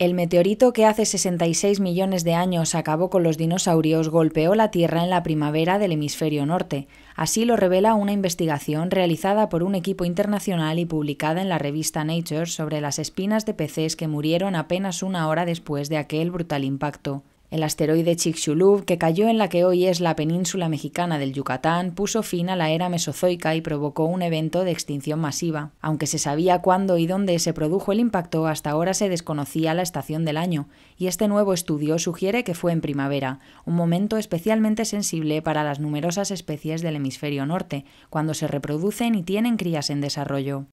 El meteorito que hace 66 millones de años acabó con los dinosaurios golpeó la Tierra en la primavera del hemisferio norte. Así lo revela una investigación realizada por un equipo internacional y publicada en la revista Nature sobre las espinas de peces que murieron apenas una hora después de aquel brutal impacto. El asteroide Chicxulub, que cayó en la que hoy es la península mexicana del Yucatán, puso fin a la era mesozoica y provocó un evento de extinción masiva. Aunque se sabía cuándo y dónde se produjo el impacto, hasta ahora se desconocía la estación del año, y este nuevo estudio sugiere que fue en primavera, un momento especialmente sensible para las numerosas especies del hemisferio norte, cuando se reproducen y tienen crías en desarrollo.